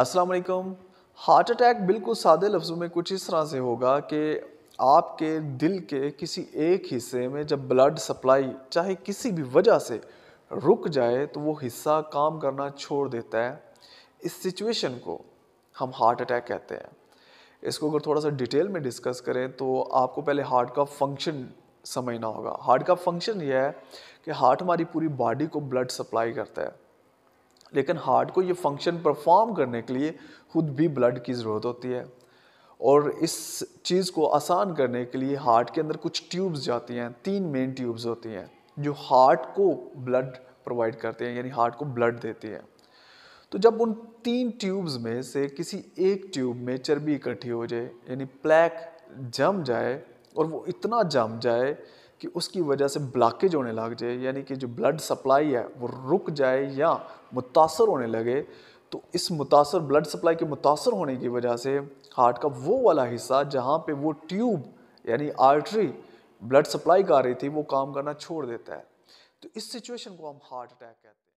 अस्सलाम वालेकुम heart attack बिल्कुल सादे लफ्ज़ों में कुछ इस तरह से होगा कि आपके दिल के किसी एक हिस्से में जब ब्लड सप्लाई चाहे किसी भी वजह से रुक जाए तो वो हिस्सा काम करना छोड़ देता है इस सिचुएशन को हम हार्ट अटैक कहते हैं इसको अगर थोड़ा सा डिटेल में डिस्कस करें तो आपको पहले हार्ट का फंक्शन समझना होगा हार्ट का फंक्शन यह है कि हार्ट हमारी पूरी बॉडी को ब्लड सप्लाई करता है लेकिन हार्ट को ये फंक्शन परफॉर्म करने के लिए खुद भी ब्लड की ज़रूरत होती है और इस चीज़ को आसान करने के लिए हार्ट के अंदर कुछ ट्यूब्स जाती हैं तीन मेन ट्यूब्स होती हैं जो हार्ट को ब्लड प्रोवाइड करते हैं यानी हार्ट को ब्लड देती हैं तो जब उन तीन ट्यूब्स में से किसी एक ट्यूब में चर्बी इकट्ठी हो जाए यानी प्लैक जम जाए और वो इतना जम जाए कि उसकी वजह से ब्लॉकेज होने लग जाए यानी कि जो ब्लड सप्लाई है वो रुक जाए या मुतासर होने लगे तो इस मुतासर ब्लड सप्लाई के मुतासर होने की वजह से हार्ट का वो वाला हिस्सा जहाँ पे वो ट्यूब यानी आर्टरी ब्लड सप्लाई कर रही थी वो काम करना छोड़ देता है तो इस सिचुएशन को हम हार्ट अटैक कहते हैं